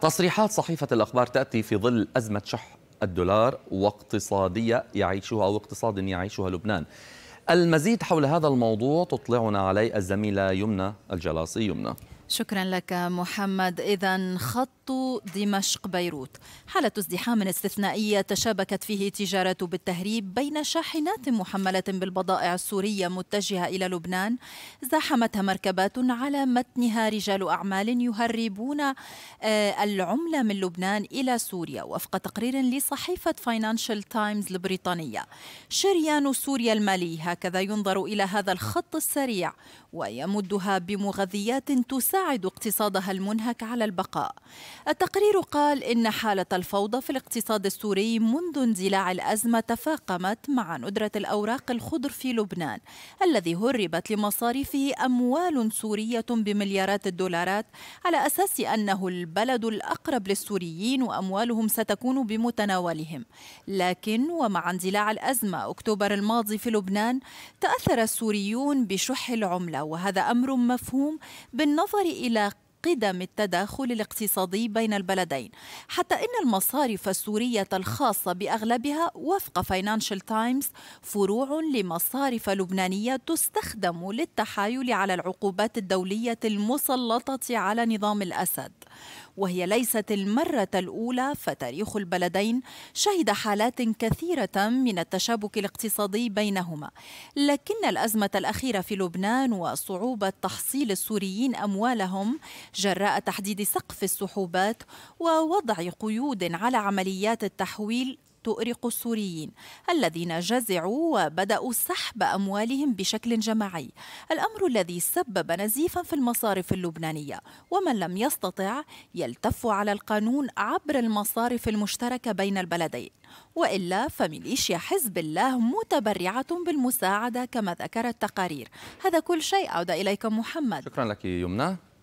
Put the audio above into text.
تصريحات صحيفة الأخبار تأتي في ظل أزمة شح الدولار واقتصادية يعيشها أو اقتصاد يعيشها لبنان المزيد حول هذا الموضوع تطلعنا عليه الزميلة يمنى الجلاصي يمنى شكرا لك محمد اذا خط دمشق بيروت حاله ازدحام استثنائيه تشابكت فيه تجاره بالتهريب بين شاحنات محمله بالبضائع السوريه متجهه الى لبنان زاحمتها مركبات على متنها رجال اعمال يهربون آه، العمله من لبنان الى سوريا وفق تقرير لصحيفه فاينانشال تايمز البريطانيه شريان سوريا المالي هكذا ينظر الى هذا الخط السريع ويمدها بمغذيات تساعد تساعد اقتصادها المنهك على البقاء التقرير قال إن حالة الفوضى في الاقتصاد السوري منذ اندلاع الأزمة تفاقمت مع ندرة الأوراق الخضر في لبنان الذي هربت لمصارفه أموال سورية بمليارات الدولارات على أساس أنه البلد الأقرب للسوريين وأموالهم ستكون بمتناولهم لكن ومع اندلاع الأزمة أكتوبر الماضي في لبنان تأثر السوريون بشح العملة وهذا أمر مفهوم بالنظر إلى قدم التداخل الاقتصادي بين البلدين حتى إن المصارف السورية الخاصة بأغلبها وفق فاينانشال تايمز فروع لمصارف لبنانية تستخدم للتحايل على العقوبات الدولية المسلطة على نظام الأسد وهي ليست المرة الأولى فتاريخ البلدين شهد حالات كثيرة من التشابك الاقتصادي بينهما لكن الأزمة الأخيرة في لبنان وصعوبة تحصيل السوريين أموالهم جراء تحديد سقف السحوبات ووضع قيود على عمليات التحويل تؤرق السوريين الذين جزعوا وبدأوا سحب أموالهم بشكل جماعي الأمر الذي سبب نزيفا في المصارف اللبنانية ومن لم يستطع يلتف على القانون عبر المصارف المشتركة بين البلدين وإلا فميليشيا حزب الله متبرعة بالمساعدة كما ذكرت التقارير هذا كل شيء أعود إليكم محمد شكرا لك يمنى